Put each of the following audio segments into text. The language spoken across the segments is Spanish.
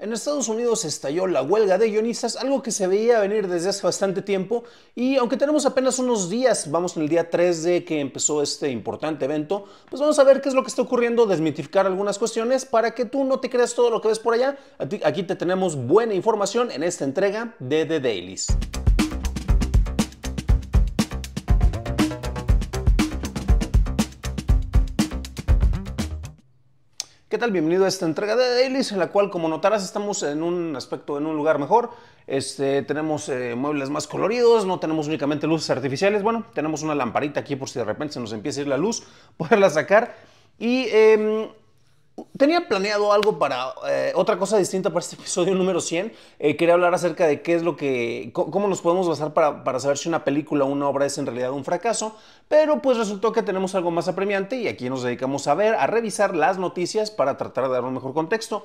En Estados Unidos estalló la huelga de guionistas, algo que se veía venir desde hace bastante tiempo y aunque tenemos apenas unos días, vamos en el día 3 de que empezó este importante evento, pues vamos a ver qué es lo que está ocurriendo, desmitificar algunas cuestiones para que tú no te creas todo lo que ves por allá. Aquí te tenemos buena información en esta entrega de The Dailies. ¿Qué tal? Bienvenido a esta entrega de Dailies, en la cual, como notarás, estamos en un aspecto, en un lugar mejor. Este, tenemos eh, muebles más coloridos, no tenemos únicamente luces artificiales. Bueno, tenemos una lamparita aquí por si de repente se nos empieza a ir la luz, poderla sacar. Y em, Tenía planeado algo para eh, otra cosa distinta para este episodio número 100. Eh, quería hablar acerca de qué es lo que, cómo nos podemos basar para, saber si una película o una obra es en realidad un fracaso, pero pues resultó que tenemos algo más apremiante y aquí nos dedicamos a ver, a revisar las noticias para tratar de dar un mejor contexto.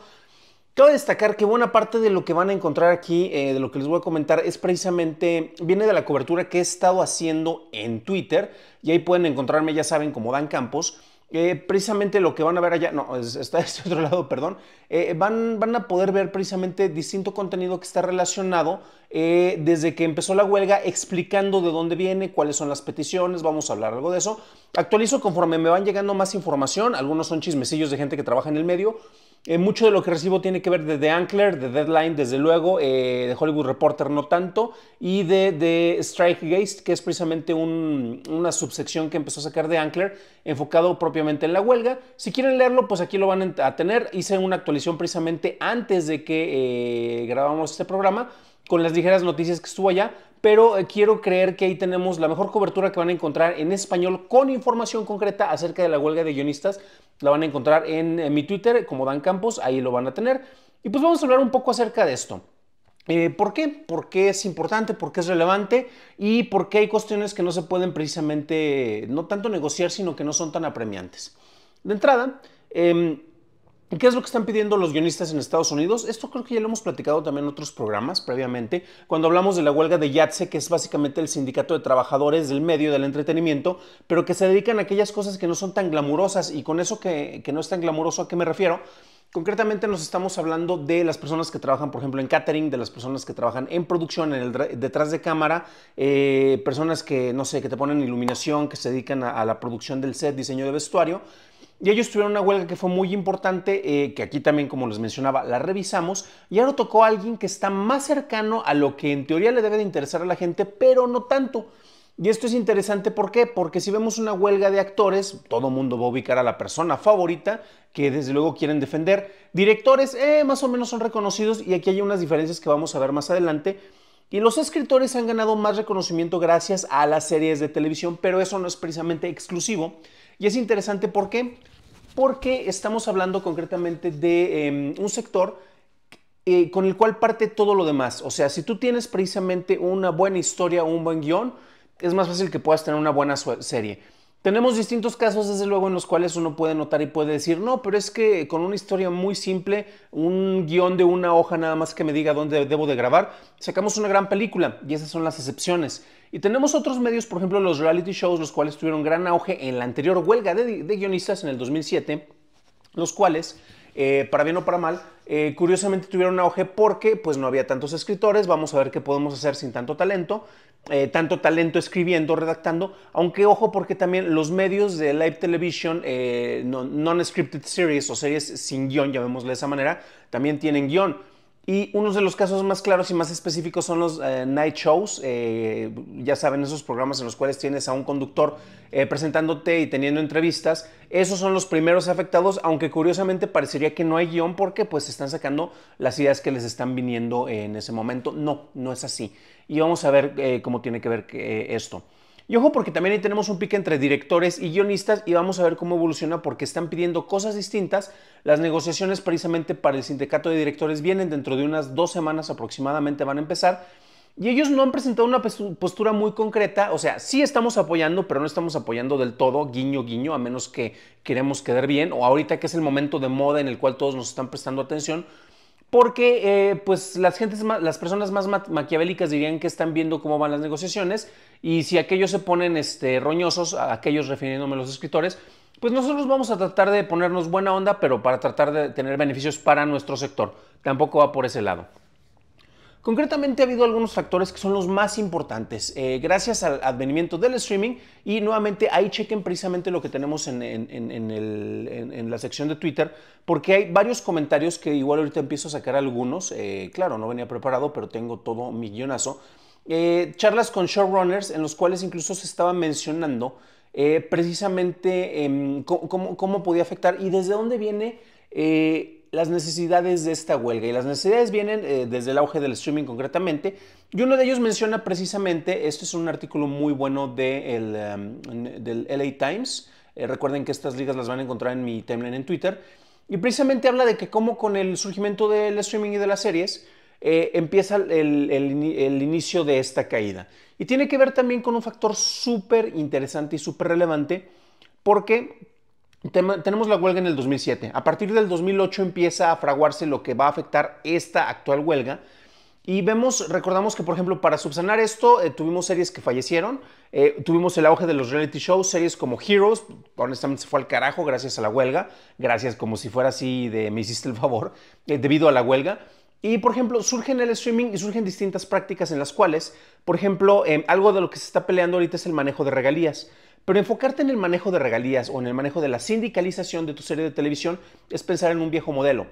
Cabe destacar que buena parte de lo que van a encontrar aquí, eh, de lo que les voy a comentar, es precisamente, viene de la cobertura que he estado haciendo en Twitter y ahí pueden encontrarme, ya saben, como Dan Campos. Eh, precisamente lo que van a ver allá, no, está de este otro lado, perdón, eh, van, van a poder ver precisamente distinto contenido que está relacionado eh, desde que empezó la huelga explicando de dónde viene, cuáles son las peticiones, vamos a hablar algo de eso. Actualizo conforme me van llegando más información, algunos son chismecillos de gente que trabaja en el medio. Eh, mucho de lo que recibo tiene que ver de The Ankler, de Deadline, desde luego, eh, de Hollywood Reporter no tanto, y de, de Geist, que es precisamente una subsección que empezó a sacar de Ankler, enfocado propiamente en la huelga. Si quieren leerlo, pues aquí lo van a tener. Hice una actualización precisamente antes de que grabamos este programa con las ligeras noticias que estuvo allá, pero eh, quiero creer que ahí tenemos la mejor cobertura que van a encontrar en español con información concreta acerca de la huelga de guionistas. La van a encontrar en, eh, mi Twitter como Dan Campos, ahí lo van a tener. Y pues vamos a hablar un poco acerca de esto. Eh, ¿Por qué? ¿Por qué es importante? ¿Por qué es relevante? ¿Y por qué hay cuestiones que no se pueden precisamente, no tanto negociar, sino que no son tan apremiantes? De entrada, em, qué es lo que están pidiendo los guionistas en Estados Unidos? Esto creo que ya lo hemos platicado también en otros programas previamente, cuando hablamos de la huelga de YATSE, que es básicamente el sindicato de trabajadores del medio del entretenimiento, pero que se dedican a aquellas cosas que no son tan glamurosas. Y con eso que, no es tan glamuroso, ¿a qué me refiero? Concretamente nos estamos hablando de las personas que trabajan, por ejemplo, en catering, de las personas que trabajan en producción, en el detrás de cámara, eh, personas que, no sé, que te ponen iluminación, que se dedican a la producción del set, diseño de vestuario. Y ellos tuvieron una huelga que fue muy importante, eh, que aquí también, como les mencionaba, la revisamos. Y ahora tocó a alguien que está más cercano a lo que en teoría le debe de interesar a la gente, pero no tanto. Y esto es interesante, ¿por qué? Porque si vemos una huelga de actores, todo mundo va a ubicar a la persona favorita que desde luego quieren defender. Directores, eh, más o menos son reconocidos y aquí hay unas diferencias que vamos a ver más adelante. Y los escritores han ganado más reconocimiento gracias a las series de televisión, pero eso no es precisamente exclusivo y es interesante ¿por qué? porque estamos hablando concretamente de em, un sector eh, con el cual parte todo lo demás. O sea, si tú tienes precisamente una buena historia o un buen guión, es más fácil que puedas tener una buena serie. Tenemos distintos casos, desde luego, en los cuales uno puede notar y puede decir, no, pero es que con una historia muy simple, un guión de una hoja nada más que me diga dónde debo de grabar, sacamos una gran película y esas son las excepciones. Y tenemos otros medios, por ejemplo, los reality shows, los cuales tuvieron gran auge en la anterior huelga de, guionistas en el 2007, los cuales eh, para bien o para mal, eh, curiosamente tuvieron un auge porque pues no había tantos escritores, vamos a ver qué podemos hacer sin tanto talento, eh, tanto talento escribiendo, redactando, aunque ojo porque también los medios de live television, non-scripted series o series sin guión, llamémosle de esa manera, también tienen guión. Y unos de los casos más claros y más específicos son los eh, night shows, eh, ya saben, esos programas en los cuales tienes a un conductor eh, presentándote y teniendo entrevistas. Esos son los primeros afectados, aunque curiosamente parecería que no hay guión porque pues están sacando las ideas que les están viniendo en ese momento. No, no es así. Y vamos a ver cómo tiene que ver esto. Y ojo porque también ahí tenemos un pique entre directores y guionistas y vamos a ver cómo evoluciona porque están pidiendo cosas distintas. Las negociaciones precisamente para el sindicato de directores vienen dentro de unas dos semanas aproximadamente van a empezar. Y ellos no han presentado una postura muy concreta, o sea, sí estamos apoyando, pero no estamos apoyando del todo, guiño, guiño, a menos que queremos quedar bien, o ahorita que es el momento de moda en el cual todos nos están prestando atención, porque eh, pues las, gentes las personas más maquiavélicas dirían que están viendo cómo van las negociaciones y si aquellos se ponen este, roñosos, aquellos refiriéndome a los escritores, pues nosotros vamos a tratar de ponernos buena onda, pero para tratar de tener beneficios para nuestro sector. Tampoco va por ese lado. Concretamente ha habido algunos factores que son los más importantes, eh, gracias al advenimiento del streaming y nuevamente ahí chequen precisamente lo que tenemos en, la sección de Twitter, porque hay varios comentarios que igual ahorita empiezo a sacar algunos, eh, claro, no venía preparado, pero tengo todo mi guionazo, eh, charlas con showrunners en los cuales incluso se estaba mencionando precisamente em, cómo, podía afectar y desde dónde viene las necesidades de esta huelga. Y las necesidades vienen eh, desde el auge del streaming concretamente. Y uno de ellos menciona precisamente, esto es un artículo muy bueno de em, del LA Times. Eh, recuerden que estas ligas las van a encontrar en mi timeline en Twitter. Y precisamente habla de que como con el surgimiento del streaming y de las series, eh, empieza el, el inicio de esta caída. Y tiene que ver también con un factor súper interesante y súper relevante, porque tenemos la huelga en el 2007. A partir del 2008 empieza a fraguarse lo que va a afectar esta actual huelga. Y vemos, recordamos que, por ejemplo, para subsanar esto, eh, tuvimos series que fallecieron, eh, tuvimos el auge de los reality shows, series como Heroes, honestamente se fue al carajo gracias a la huelga, gracias como si fuera así de me hiciste el favor, eh, debido a la huelga. Y, por ejemplo, surgen el streaming y surgen distintas prácticas en las cuales, por ejemplo, algo de lo que se está peleando ahorita es el manejo de regalías. Pero enfocarte en el manejo de regalías o en el manejo de la sindicalización de tu serie de televisión es pensar en un viejo modelo.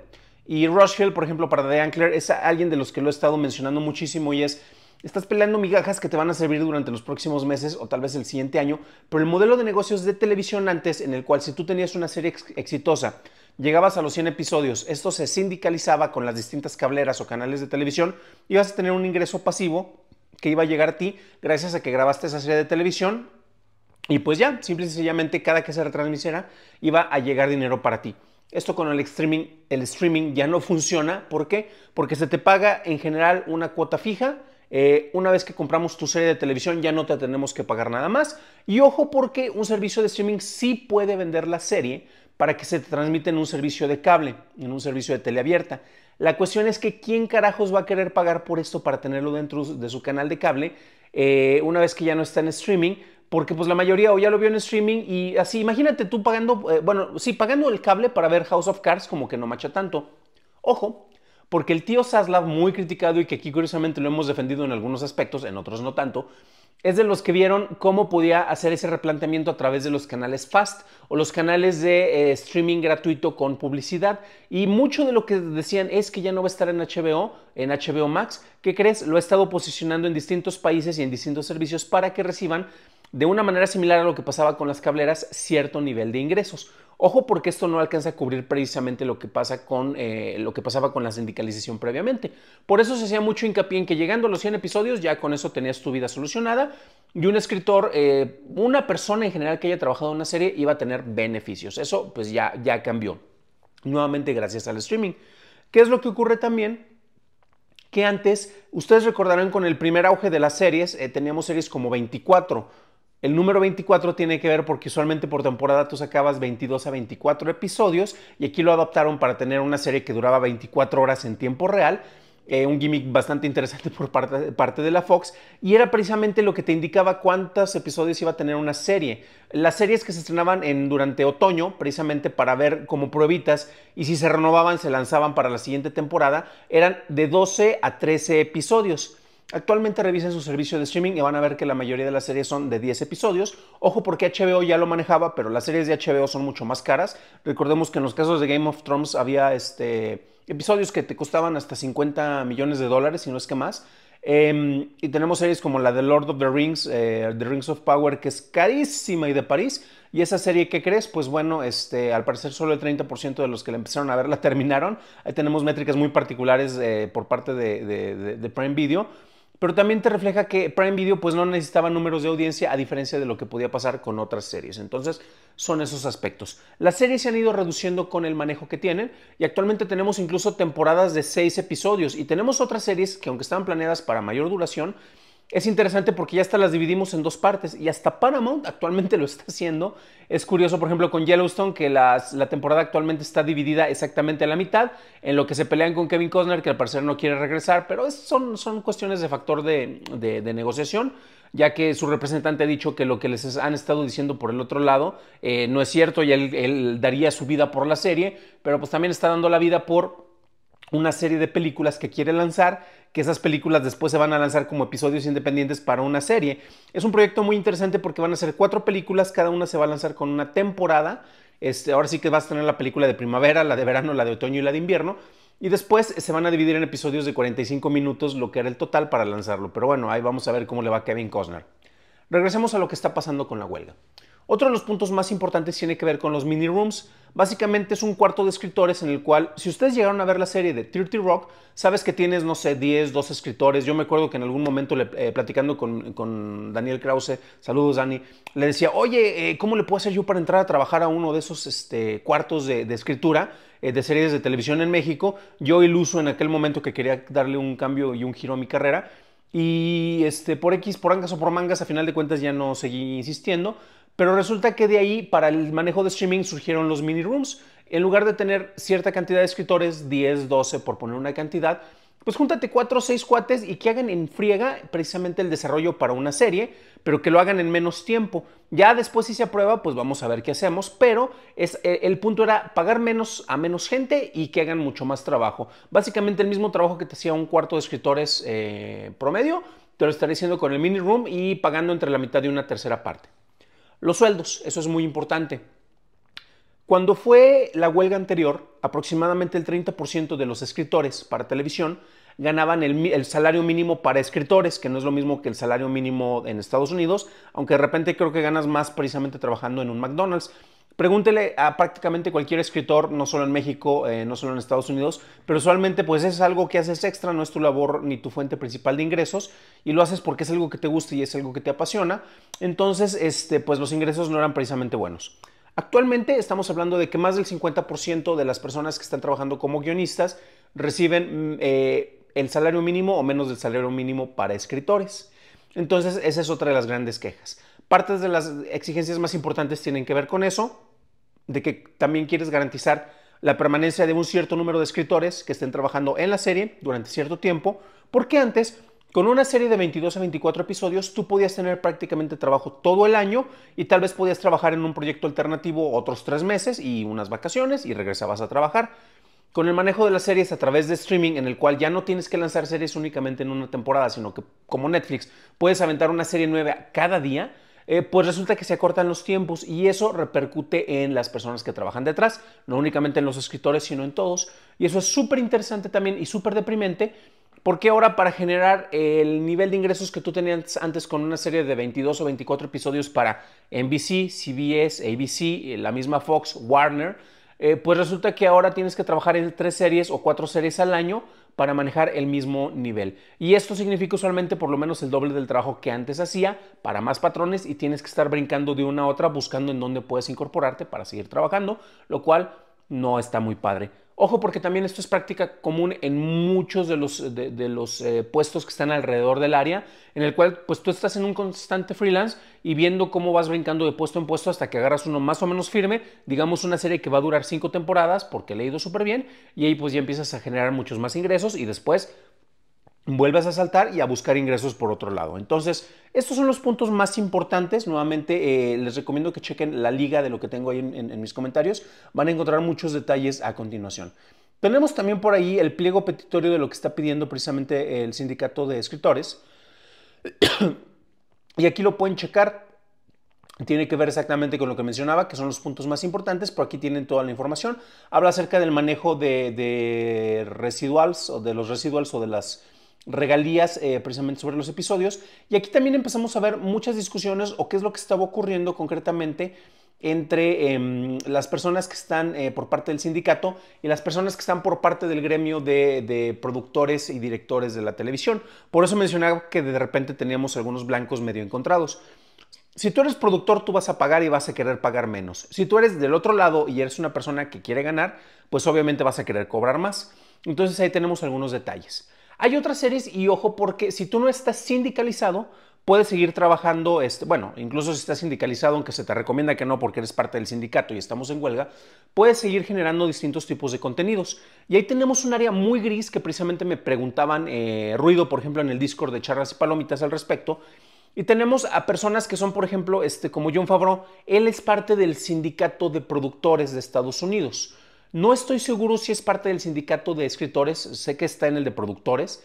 Y Rush Hill, por ejemplo, para The Ankler, es alguien de los que lo he estado mencionando muchísimo y es, estás peleando migajas que te van a servir durante los próximos meses o tal vez el siguiente año, pero el modelo de negocios de televisión antes, en el cual si tú tenías una serie exitosa, llegabas a los 100 episodios, esto se sindicalizaba con las distintas cableras o canales de televisión, ibas a tener un ingreso pasivo que iba a llegar a ti gracias a que grabaste esa serie de televisión y pues ya, simple y sencillamente, cada que se retransmisiera, iba a llegar dinero para ti. Esto con el streaming, el streaming ya no funciona. ¿Por qué? Porque se te paga en general una cuota fija. Eh, una vez que compramos tu serie de televisión ya no te tenemos que pagar nada más. Y ojo porque un servicio de streaming sí puede vender la serie para que se te transmita en un servicio de cable, en un servicio de teleabierta. La cuestión es que quién carajos va a querer pagar por esto para tenerlo dentro de su canal de cable eh, una vez que ya no está en streaming, porque pues la mayoría o ya lo vio en streaming y así, imagínate tú pagando, eh, bueno, sí, pagando el cable para ver House of Cards como que no macha tanto. Ojo, porque el tío Saslav, muy criticado y que aquí curiosamente lo hemos defendido en algunos aspectos, en otros no tanto, es de los que vieron cómo podía hacer ese replanteamiento a través de los canales fast o los canales de eh, streaming gratuito con publicidad. Y mucho de lo que decían es que ya no va a estar en HBO, en HBO Max. ¿Qué crees? Lo ha estado posicionando en distintos países y en distintos servicios para que reciban de una manera similar a lo que pasaba con las cableras, cierto nivel de ingresos. Ojo porque esto no alcanza a cubrir precisamente lo que, pasa con, eh, lo que pasaba con la sindicalización previamente. Por eso se hacía mucho hincapié en que llegando a los 100 episodios ya con eso tenías tu vida solucionada y un escritor, eh, una persona en general que haya trabajado en una serie iba a tener beneficios. Eso pues ya, ya cambió. Nuevamente gracias al streaming. ¿Qué es lo que ocurre también? Que antes, ustedes recordarán con el primer auge de las series, eh, teníamos series como 24 el número 24 tiene que ver porque usualmente por temporada tú sacabas 22 a 24 episodios y aquí lo adaptaron para tener una serie que duraba 24 horas en tiempo real. Eh, un gimmick bastante interesante por parte, de la Fox y era precisamente lo que te indicaba cuántos episodios iba a tener una serie. Las series que se estrenaban en, durante otoño, precisamente para ver como pruebitas y si se renovaban, se lanzaban para la siguiente temporada, eran de 12 a 13 episodios. Actualmente revisen su servicio de streaming y van a ver que la mayoría de las series son de 10 episodios. Ojo porque HBO ya lo manejaba, pero las series de HBO son mucho más caras. Recordemos que en los casos de Game of Thrones había este, episodios que te costaban hasta 50 millones de dólares, si no es que más. Em, y tenemos series como la de Lord of the Rings, eh, The Rings of Power, que es carísima y de París. Y esa serie, ¿qué crees? Pues bueno, este, al parecer solo el 30% de los que la empezaron a ver la terminaron. Ahí tenemos métricas muy particulares eh, por parte de Prime Video pero también te refleja que Prime Video pues no necesitaba números de audiencia a diferencia de lo que podía pasar con otras series. Entonces son esos aspectos. Las series se han ido reduciendo con el manejo que tienen y actualmente tenemos incluso temporadas de seis episodios y tenemos otras series que aunque estaban planeadas para mayor duración, es interesante porque ya hasta las dividimos en dos partes y hasta Paramount actualmente lo está haciendo. Es curioso, por ejemplo, con Yellowstone que la temporada actualmente está dividida exactamente a la mitad, en lo que se pelean con Kevin Costner, que al parecer no quiere regresar, pero son, son cuestiones de factor de, negociación, ya que su representante ha dicho que lo que les han estado diciendo por el otro lado eh, no es cierto y él, él daría su vida por la serie, pero pues también está dando la vida por una serie de películas que quiere lanzar, que esas películas después se van a lanzar como episodios independientes para una serie. Es un proyecto muy interesante porque van a ser cuatro películas, cada una se va a lanzar con una temporada. Este, ahora sí que vas a tener la película de primavera, la de verano, la de otoño y la de invierno. Y después eh, se van a dividir en episodios de 45 minutos, lo que era el total para lanzarlo. Pero bueno, ahí vamos a ver cómo le va Kevin Costner. Regresemos a lo que está pasando con la huelga. Otro de los puntos más importantes tiene que ver con los mini rooms. Básicamente es un cuarto de escritores en el cual, si ustedes llegaron a ver la serie de 30 Rock, sabes que tienes, no sé, 10, 12 escritores. Yo me acuerdo que en algún momento eh, platicando con, con, Daniel Krause, saludos Dani, le decía, oye, eh, ¿cómo le puedo hacer yo para entrar a trabajar a uno de esos este, cuartos de, escritura? Eh, de series de televisión en México. Yo iluso en aquel momento que quería darle un cambio y un giro a mi carrera. Y este, por X, por angas o por mangas, a final de cuentas ya no seguí insistiendo. Pero resulta que de ahí, para el manejo de streaming, surgieron los mini rooms. En lugar de tener cierta cantidad de escritores, 10, 12, por poner una cantidad, pues júntate 4 o seis cuates y que hagan en friega precisamente el desarrollo para una serie, pero que lo hagan en menos tiempo. Ya después si se aprueba, pues vamos a ver qué hacemos, pero es, eh, el punto era pagar menos a menos gente y que hagan mucho más trabajo. Básicamente el mismo trabajo que te hacía un cuarto de escritores eh, promedio, te lo estaré haciendo con el mini room y pagando entre la mitad y una tercera parte. Los sueldos, eso es muy importante. Cuando fue la huelga anterior, aproximadamente el 30% de los escritores para televisión ganaban el, el, salario mínimo para escritores, que no es lo mismo que el salario mínimo en Estados Unidos, aunque de repente creo que ganas más precisamente trabajando en un McDonald's. Pregúntele a prácticamente cualquier escritor, no solo en México, eh, no solo en Estados Unidos, pero usualmente pues es algo que haces extra, no es tu labor ni tu fuente principal de ingresos y lo haces porque es algo que te gusta y es algo que te apasiona. Entonces, este, pues los ingresos no eran precisamente buenos. Actualmente estamos hablando de que más del 50% de las personas que están trabajando como guionistas reciben mm, eh, el salario mínimo o menos del salario mínimo para escritores. Entonces, esa es otra de las grandes quejas. Partes de las exigencias más importantes tienen que ver con eso de que también quieres garantizar la permanencia de un cierto número de escritores que estén trabajando en la serie durante cierto tiempo, porque antes, con una serie de 22 a 24 episodios, tú podías tener prácticamente trabajo todo el año y tal vez podías trabajar en un proyecto alternativo otros tres meses y unas vacaciones y regresabas a trabajar. Con el manejo de las series a través de streaming, en el cual ya no tienes que lanzar series únicamente en una temporada, sino que como Netflix puedes aventar una serie nueva cada día, eh, pues resulta que se acortan los tiempos y eso repercute en las personas que trabajan detrás, no únicamente en los escritores, sino en todos. Y eso es súper interesante también y súper deprimente, porque ahora para generar el nivel de ingresos que tú tenías antes con una serie de 22 o 24 episodios para NBC, CBS, ABC, eh, la misma Fox, Warner, eh, pues resulta que ahora tienes que trabajar en tres series o cuatro series al año para manejar el mismo nivel. Y esto significa usualmente por lo menos el doble del trabajo que antes hacía para más patrones y tienes que estar brincando de una a otra buscando en dónde puedes incorporarte para seguir trabajando, lo cual no está muy padre. Ojo porque también esto es práctica común en muchos de los, de, los eh, puestos que están alrededor del área, en el cual pues tú estás en un constante freelance y viendo cómo vas brincando de puesto en puesto hasta que agarras uno más o menos firme, digamos una serie que va a durar cinco temporadas porque le ha ido súper bien y ahí pues ya empiezas a generar muchos más ingresos y después vuelves a saltar y a buscar ingresos por otro lado. Entonces, estos son los puntos más importantes. Nuevamente eh, les recomiendo que chequen la liga de lo que tengo ahí en, mis comentarios. Van a encontrar muchos detalles a continuación. Tenemos también por ahí el pliego petitorio de lo que está pidiendo precisamente el sindicato de escritores. y aquí lo pueden checar. Tiene que ver exactamente con lo que mencionaba, que son los puntos más importantes, Por aquí tienen toda la información. Habla acerca del manejo de, de residuals o de los residuals o de las regalías eh, precisamente sobre los episodios. Y aquí también empezamos a ver muchas discusiones o qué es lo que estaba ocurriendo concretamente entre em, las personas que están eh, por parte del sindicato y las personas que están por parte del gremio de, de, productores y directores de la televisión. Por eso mencionaba que de repente teníamos algunos blancos medio encontrados. Si tú eres productor, tú vas a pagar y vas a querer pagar menos. Si tú eres del otro lado y eres una persona que quiere ganar, pues obviamente vas a querer cobrar más. Entonces ahí tenemos algunos detalles. Hay otras series y ojo porque si tú no estás sindicalizado, puedes seguir trabajando, este, bueno, incluso si estás sindicalizado, aunque se te recomienda que no porque eres parte del sindicato y estamos en huelga, puedes seguir generando distintos tipos de contenidos. Y ahí tenemos un área muy gris que precisamente me preguntaban eh, ruido, por ejemplo, en el Discord de Charlas y Palomitas al respecto. Y tenemos a personas que son, por ejemplo, este, como John Favreau, él es parte del sindicato de productores de Estados Unidos. No estoy seguro si es parte del sindicato de escritores, sé que está en el de productores,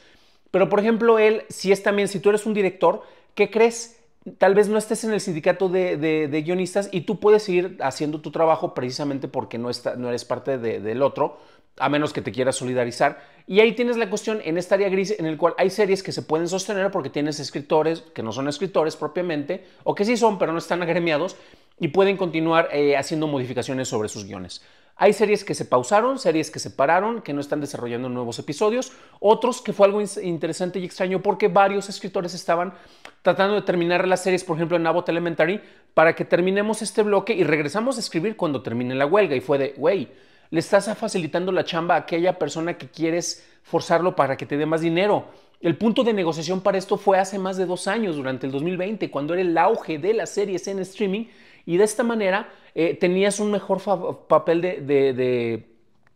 pero por ejemplo, él, si es también, si tú eres un director, ¿qué crees? Tal vez no estés en el sindicato de, guionistas y tú puedes seguir haciendo tu trabajo precisamente porque no, está, no eres parte del otro, a menos que te quieras solidarizar. Y ahí tienes la cuestión en esta área gris en el cual hay series que se pueden sostener porque tienes escritores que no son escritores propiamente, o que sí son, pero no están agremiados, y pueden continuar eh, haciendo modificaciones sobre sus guiones. Hay series que se pausaron, series que se pararon, que no están desarrollando nuevos episodios, otros que fue algo interesante y extraño porque varios escritores estaban tratando de terminar las series, por ejemplo en Abbott Elementary, para que terminemos este bloque y regresamos a escribir cuando termine la huelga. Y fue de, güey, le estás facilitando la chamba a aquella persona que quieres forzarlo para que te dé más dinero. El punto de negociación para esto fue hace más de dos años, durante el 2020, cuando era el auge de las series en streaming y de esta manera eh, tenías un mejor papel de,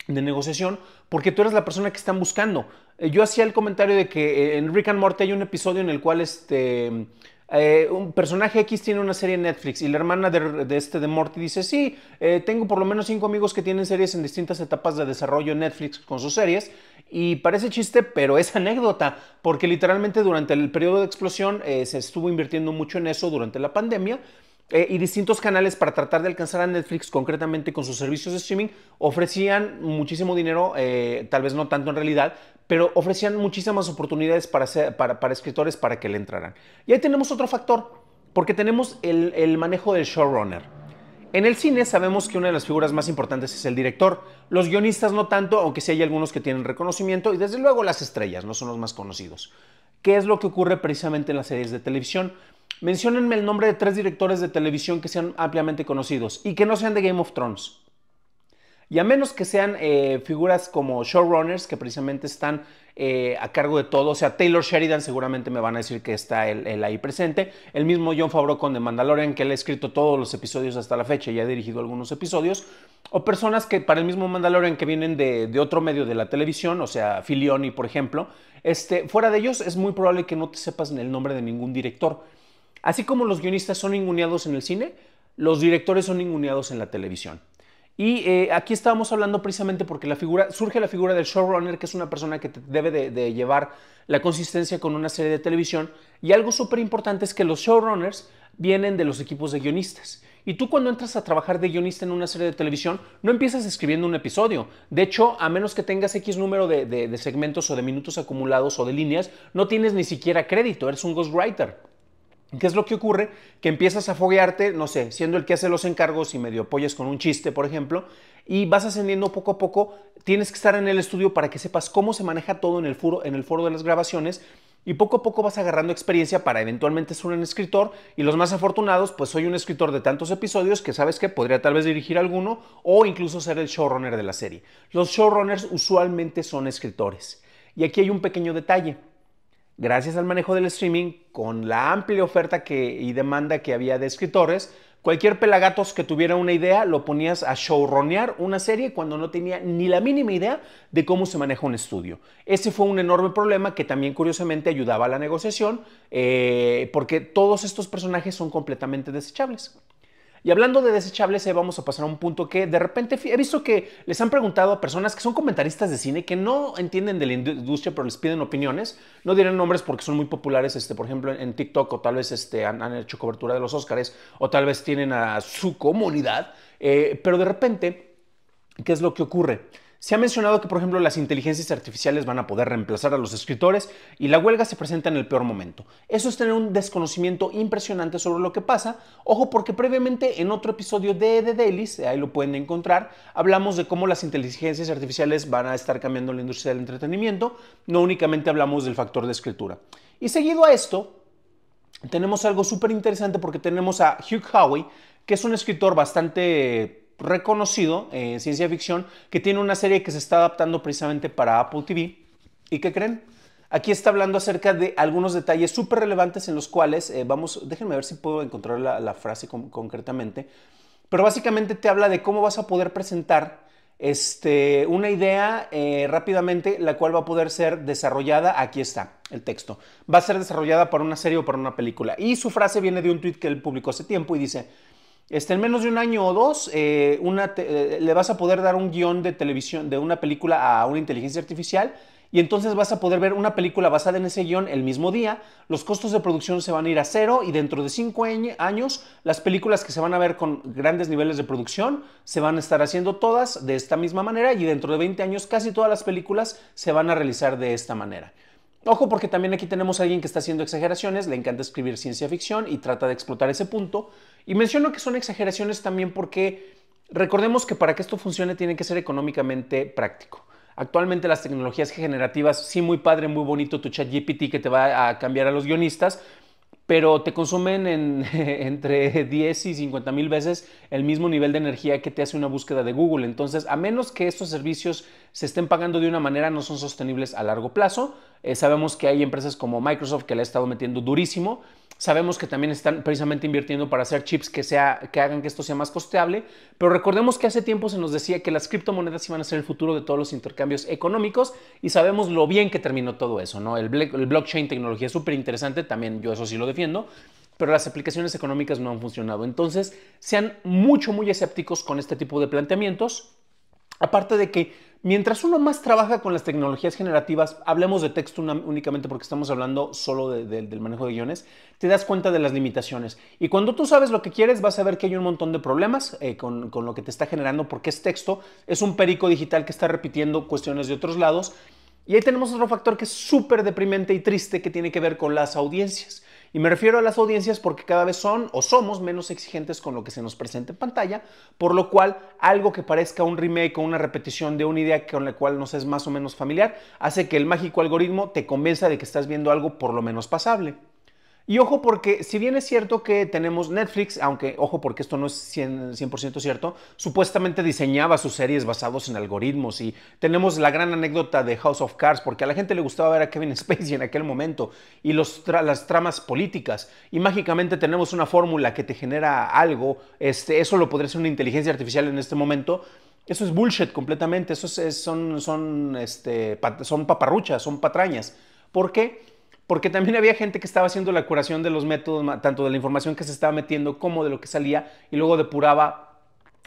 negociación porque tú eras la persona que están buscando. Eh, yo hacía el comentario de que eh, en Rick and Morty hay un episodio en el cual este... un personaje X tiene una serie en Netflix y la hermana de, este de Morty dice, sí, tengo por lo menos cinco amigos que tienen series en distintas etapas de desarrollo en Netflix con sus series y parece chiste, pero es anécdota, porque literalmente durante el periodo de explosión se estuvo invirtiendo mucho en eso durante la pandemia eh, y distintos canales para tratar de alcanzar a Netflix concretamente con sus servicios de streaming ofrecían muchísimo dinero, eh, tal vez no tanto en realidad, pero ofrecían muchísimas oportunidades para, para, escritores para que le entraran. Y ahí tenemos otro factor, porque tenemos el, el manejo del showrunner. En el cine sabemos que una de las figuras más importantes es el director, los guionistas no tanto, aunque sí hay algunos que tienen reconocimiento, y desde luego las estrellas, no son los más conocidos. ¿Qué es lo que ocurre precisamente en las series de televisión? Menciónenme el nombre de tres directores de televisión que sean ampliamente conocidos y que no sean de Game of Thrones. Y a menos que sean eh, figuras como showrunners, que precisamente están eh, a cargo de todo, o sea, Taylor Sheridan seguramente me van a decir que está él, ahí presente, el mismo John Favreau con The Mandalorian, que él ha escrito todos los episodios hasta la fecha y ha dirigido algunos episodios, o personas que para el mismo Mandalorian que vienen de, otro medio de la televisión, o sea, Filioni, por ejemplo, este, fuera de ellos es muy probable que no te sepas el nombre de ningún director. Así como los guionistas son inguneados en el cine, los directores son inguneados en la televisión. Y eh, aquí estábamos hablando precisamente porque la figura, surge la figura del showrunner, que es una persona que debe de, llevar la consistencia con una serie de televisión. Y algo súper importante es que los showrunners vienen de los equipos de guionistas. Y tú cuando entras a trabajar de guionista en una serie de televisión, no empiezas escribiendo un episodio. De hecho, a menos que tengas X número de, de segmentos o de minutos acumulados o de líneas, no tienes ni siquiera crédito, eres un ghostwriter. ¿Qué es lo que ocurre? Que empiezas a foguearte, no sé, siendo el que hace los encargos y medio apoyas con un chiste, por ejemplo, y vas ascendiendo poco a poco. Tienes que estar en el estudio para que sepas cómo se maneja todo en el foro, en el foro de las grabaciones y poco a poco vas agarrando experiencia para eventualmente ser un escritor y los más afortunados, pues soy un escritor de tantos episodios que sabes que podría tal vez dirigir alguno o incluso ser el showrunner de la serie. Los showrunners usualmente son escritores. Y aquí hay un pequeño detalle. Gracias al manejo del streaming, con la amplia oferta que, y demanda que había de escritores, cualquier pelagatos que tuviera una idea lo ponías a showronear una serie cuando no tenía ni la mínima idea de cómo se maneja un estudio. Ese fue un enorme problema que también curiosamente ayudaba a la negociación, eh, porque todos estos personajes son completamente desechables. Y hablando de desechables, eh, vamos a pasar a un punto que de repente he visto que les han preguntado a personas que son comentaristas de cine que no entienden de la industria, pero les piden opiniones. No dirán nombres porque son muy populares, este, por ejemplo, en TikTok o tal vez este, han, hecho cobertura de los Oscars o tal vez tienen a su comunidad. Eh, pero de repente, ¿qué es lo que ocurre? Se ha mencionado que, por ejemplo, las inteligencias artificiales van a poder reemplazar a los escritores y la huelga se presenta en el peor momento. Eso es tener un desconocimiento impresionante sobre lo que pasa. Ojo, porque previamente en otro episodio de The Dailies, ahí lo pueden encontrar, hablamos de cómo las inteligencias artificiales van a estar cambiando la industria del entretenimiento. No únicamente hablamos del factor de escritura. Y seguido a esto, tenemos algo súper interesante porque tenemos a Hugh Howey, que es un escritor bastante reconocido en eh, ciencia ficción que tiene una serie que se está adaptando precisamente para Apple TV. ¿Y qué creen? Aquí está hablando acerca de algunos detalles súper relevantes en los cuales eh, vamos, déjenme ver si puedo encontrar la, frase concretamente, pero básicamente te habla de cómo vas a poder presentar este, una idea eh, rápidamente, la cual va a poder ser desarrollada, aquí está el texto, va a ser desarrollada para una serie o para una película. Y su frase viene de un tweet que él publicó hace tiempo y dice, en menos de un año o dos, eh, eh, le vas a poder dar un guión de televisión, de una película a una inteligencia artificial y entonces vas a poder ver una película basada en ese guión el mismo día, los costos de producción se van a ir a cero y dentro de cinco años las películas que se van a ver con grandes niveles de producción se van a estar haciendo todas de esta misma manera y dentro de 20 años casi todas las películas se van a realizar de esta manera. Ojo porque también aquí tenemos a alguien que está haciendo exageraciones, le encanta escribir ciencia ficción y trata de explotar ese punto. Y menciono que son exageraciones también porque recordemos que para que esto funcione tiene que ser económicamente práctico. Actualmente las tecnologías generativas, sí muy padre, muy bonito tu chat GPT que te va a cambiar a los guionistas, pero te consumen en, entre 10 y 50 mil veces el mismo nivel de energía que te hace una búsqueda de Google. Entonces, a menos que estos servicios se estén pagando de una manera no son sostenibles a largo plazo. Eh, sabemos que hay empresas como Microsoft que le ha estado metiendo durísimo. Sabemos que también están precisamente invirtiendo para hacer chips que, sea, que hagan que esto sea más costeable, pero recordemos que hace tiempo se nos decía que las criptomonedas iban a ser el futuro de todos los intercambios económicos y sabemos lo bien que terminó todo eso, ¿no? El, el blockchain tecnología es súper interesante, también yo eso sí lo defiendo, pero las aplicaciones económicas no han funcionado. Entonces, sean mucho, muy escépticos con este tipo de planteamientos. Aparte de que Mientras uno más trabaja con las tecnologías generativas, hablemos de texto únicamente porque estamos hablando solo del manejo de guiones, te das cuenta de las limitaciones. Y cuando tú sabes lo que quieres, vas a ver que hay un montón de problemas eh, con, con lo que te está generando porque es texto, es un perico digital que está repitiendo cuestiones de otros lados. Y ahí tenemos otro factor que es súper deprimente y triste que tiene que ver con las audiencias. Y me refiero a las audiencias porque cada vez son o somos menos exigentes con lo que se nos presenta en pantalla, por lo cual algo que parezca un remake o una repetición de una idea con la cual nos es más o menos familiar, hace que el mágico algoritmo te convenza de que estás viendo algo por lo menos pasable. Y ojo porque si bien es cierto que tenemos Netflix, aunque ojo porque esto no es 100%, cierto, supuestamente diseñaba sus series basados en algoritmos y tenemos la gran anécdota de House of Cards porque a la gente le gustaba ver a Kevin Spacey en aquel momento y los las tramas políticas y mágicamente tenemos una fórmula que te genera algo, este, eso lo podría ser una inteligencia artificial en este momento. Eso es bullshit completamente, eso son, son, este, son paparruchas, son patrañas. ¿Por qué? porque también había gente que estaba haciendo la curación de los métodos, tanto de la información que se estaba metiendo como de lo que salía, y luego depuraba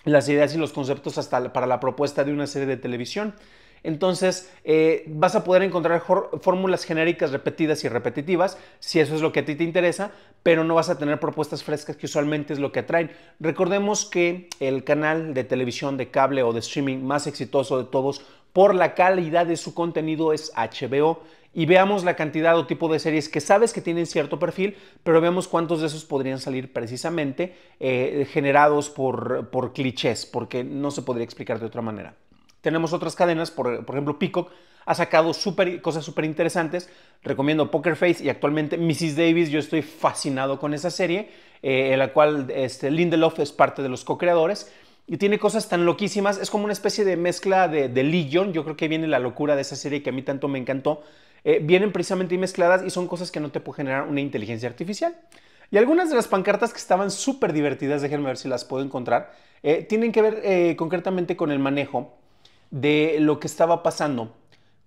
las ideas y los conceptos hasta para la propuesta de una serie de televisión. Entonces, eh, vas a poder encontrar fórmulas genéricas repetidas y repetitivas, si eso es lo que a ti te interesa, pero no vas a tener propuestas frescas que usualmente es lo que atraen. Recordemos que el canal de televisión, de cable o de streaming más exitoso de todos por la calidad de su contenido es HBO y veamos la cantidad o tipo de series que sabes que tienen cierto perfil, pero veamos cuántos de esos podrían salir precisamente eh, generados por, por clichés, porque no se podría explicar de otra manera. Tenemos otras cadenas, por, ejemplo, Peacock ha sacado cosas súper interesantes. Recomiendo Poker Face y actualmente Mrs. Davis. Yo estoy fascinado con esa serie, eh, en la cual este, Lindelof es parte de los co-creadores. Y tiene cosas tan loquísimas. Es como una especie de mezcla de, de Legion. Yo creo que viene la locura de esa serie que a mí tanto me encantó. Eh, vienen precisamente y mezcladas y son cosas que no te puede generar una inteligencia artificial. Y algunas de las pancartas que estaban súper divertidas, déjenme ver si las puedo encontrar, eh, tienen que ver eh, concretamente con el manejo de lo que estaba pasando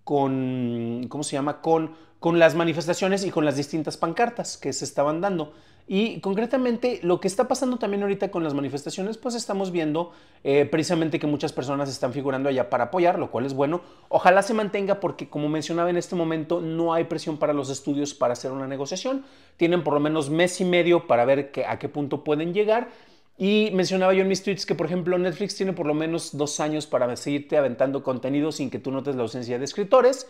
con, ¿cómo se llama? Con, con las manifestaciones y con las distintas pancartas que se estaban dando. Y concretamente lo que está pasando también ahorita con las manifestaciones, pues estamos viendo eh, precisamente que muchas personas están figurando allá para apoyar, lo cual es bueno. Ojalá se mantenga porque como mencionaba en este momento no hay presión para los estudios para hacer una negociación. Tienen por lo menos mes y medio para ver a qué punto pueden llegar. Y mencionaba yo en mis tweets que, por ejemplo, Netflix tiene por lo menos dos años para seguirte aventando contenido sin que tú notes la ausencia de escritores.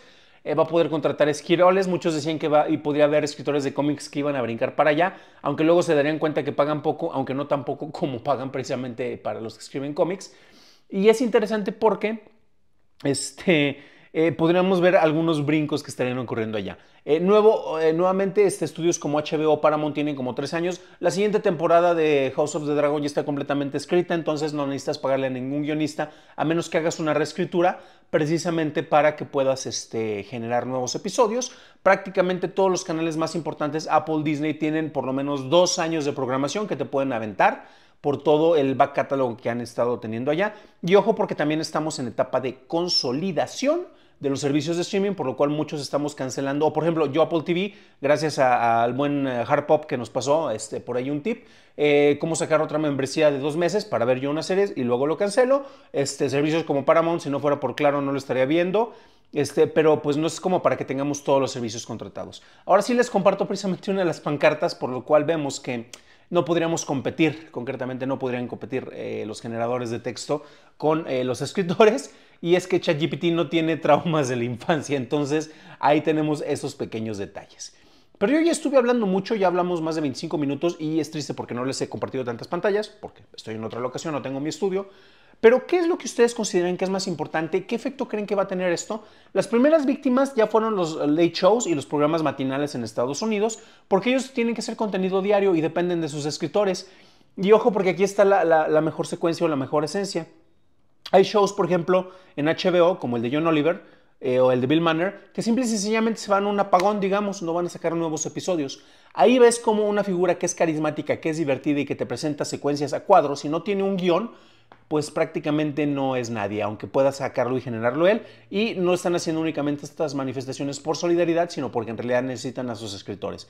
Eh, va a poder contratar esquiroles. Muchos decían que va y podría haber escritores de cómics que iban a brincar para allá, aunque luego se darían cuenta que pagan poco, aunque no tan poco como pagan precisamente para los que escriben cómics. Y es interesante porque este eh, podríamos ver algunos brincos que estarían ocurriendo allá. Eh, nuevo, eh, nuevamente, este, estudios como HBO Paramount tienen como tres años. La siguiente temporada de House of the Dragon ya está completamente escrita, entonces no necesitas pagarle a ningún guionista, a menos que hagas una reescritura precisamente para que puedas este, generar nuevos episodios. Prácticamente todos los canales más importantes, Apple, Disney, tienen por lo menos dos años de programación que te pueden aventar por todo el back catalog que han estado teniendo allá. Y ojo porque también estamos en etapa de consolidación de los servicios de streaming, por lo cual muchos estamos cancelando. por ejemplo, yo Apple TV, gracias al buen eh, Hard Pop que nos pasó este, por ahí un tip, eh, cómo sacar otra membresía de dos meses para ver yo una serie y luego lo cancelo. Este, servicios como Paramount, si no fuera por claro, no lo estaría viendo. Este, pero pues no es como para que tengamos todos los servicios contratados. Ahora sí les comparto precisamente una de las pancartas, por lo cual vemos que no podríamos competir, concretamente no podrían competir eh, los generadores de texto con eh, los escritores, y es que ChatGPT no tiene traumas de la infancia, entonces ahí tenemos esos pequeños detalles. Pero yo ya estuve hablando mucho, ya hablamos más de 25 minutos y es triste porque no les he compartido tantas pantallas, porque estoy en otra locación, no tengo mi estudio. Pero, ¿qué es lo que ustedes consideran que es más importante? ¿Qué efecto creen que va a tener esto? Las primeras víctimas ya fueron los late shows y los programas matinales en Estados Unidos, porque ellos tienen que hacer contenido diario y dependen de sus escritores. Y ojo, porque aquí está la, la mejor secuencia o la mejor esencia. Hay shows, por ejemplo, en HBO, como el de John Oliver, eh, o el de Bill Manner, que simple y sencillamente se van a un apagón, digamos, no van a sacar nuevos episodios. Ahí ves como una figura que es carismática, que es divertida y que te presenta secuencias a cuadros y no tiene un guión, pues prácticamente no es nadie, aunque pueda sacarlo y generarlo él. Y no están haciendo únicamente estas manifestaciones por solidaridad, sino porque en realidad necesitan a sus escritores.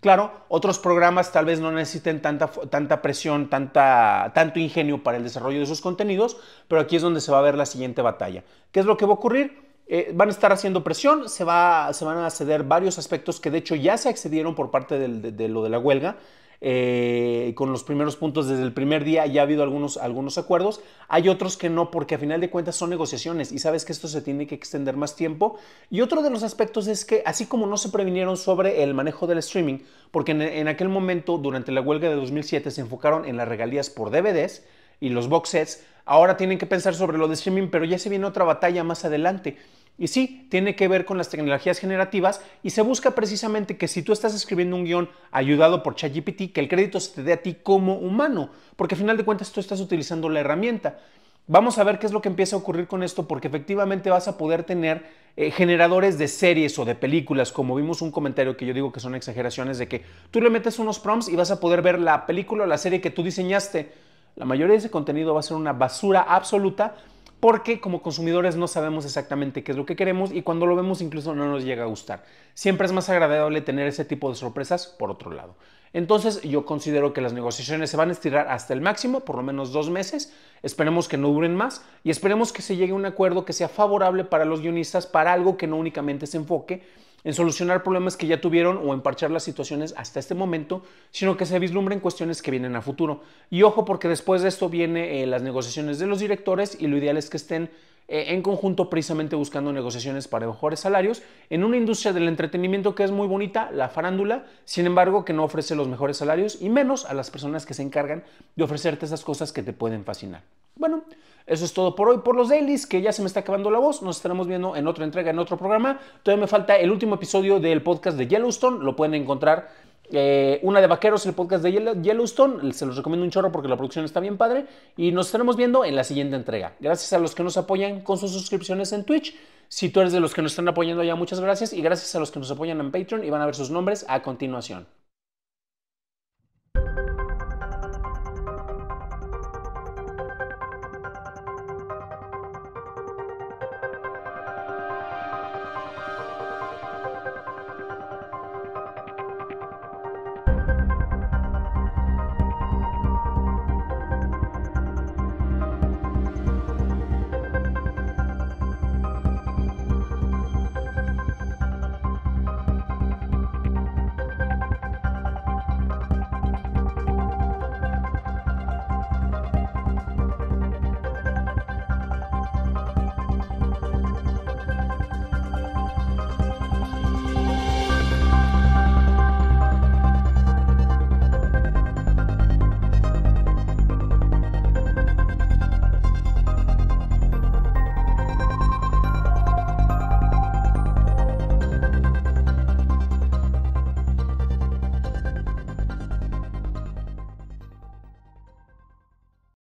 Claro, otros programas tal vez no necesiten tanta, tanta presión, tanta, tanto ingenio para el desarrollo de sus contenidos, pero aquí es donde se va a ver la siguiente batalla. ¿Qué es lo que va a ocurrir? Eh, van a estar haciendo presión, se, va, se van a ceder varios aspectos que de hecho ya se accedieron por parte de, lo de la huelga. Eh, con los primeros puntos desde el primer día ya ha habido algunos, algunos acuerdos, hay otros que no porque a final de cuentas son negociaciones y sabes que esto se tiene que extender más tiempo. Y otro de los aspectos es que así como no se previnieron sobre el manejo del streaming, porque en, en aquel momento durante la huelga de 2007 se enfocaron en las regalías por DVDs, y los box sets, ahora tienen que pensar sobre lo de streaming, pero ya se viene otra batalla más adelante. Y sí, tiene que ver con las tecnologías generativas y se busca precisamente que si tú estás escribiendo un guión ayudado por ChatGPT, que el crédito se te dé a ti como humano, porque al final de cuentas tú estás utilizando la herramienta. Vamos a ver qué es lo que empieza a ocurrir con esto, porque efectivamente vas a poder tener eh, generadores de series o de películas, como vimos un comentario que yo digo que son exageraciones, de que tú le metes unos prompts y vas a poder ver la película o la serie que tú diseñaste. La mayoría de ese contenido va a ser una basura absoluta porque como consumidores no sabemos exactamente qué es lo que queremos y cuando lo vemos incluso no nos llega a gustar. Siempre es más agradable tener ese tipo de sorpresas por otro lado. Entonces yo considero que las negociaciones se van a estirar hasta el máximo, por lo menos dos meses, esperemos que no duren más y esperemos que se llegue a un acuerdo que sea favorable para los guionistas para algo que no únicamente se enfoque en solucionar problemas que ya tuvieron o en parchar las situaciones hasta este momento, sino que se vislumbren cuestiones que vienen a futuro. Y ojo porque después de esto vienen eh, las negociaciones de los directores y lo ideal es que estén eh, en conjunto precisamente buscando negociaciones para mejores salarios en una industria del entretenimiento que es muy bonita, la farándula, sin embargo que no ofrece los mejores salarios y menos a las personas que se encargan de ofrecerte esas cosas que te pueden fascinar. Bueno, eso es todo por hoy, por los dailies, que ya se me está acabando la voz. Nos estaremos viendo en otra entrega, en otro programa. Todavía me falta el último episodio del podcast de Yellowstone. Lo pueden encontrar eh, una de Vaqueros, el podcast de Yellowstone. Se los recomiendo un chorro porque la producción está bien padre. Y nos estaremos viendo en la siguiente entrega. Gracias a los que nos apoyan con sus suscripciones en Twitch. Si tú eres de los que nos están apoyando ya, muchas gracias. Y gracias a los que nos apoyan en Patreon y van a ver sus nombres a continuación.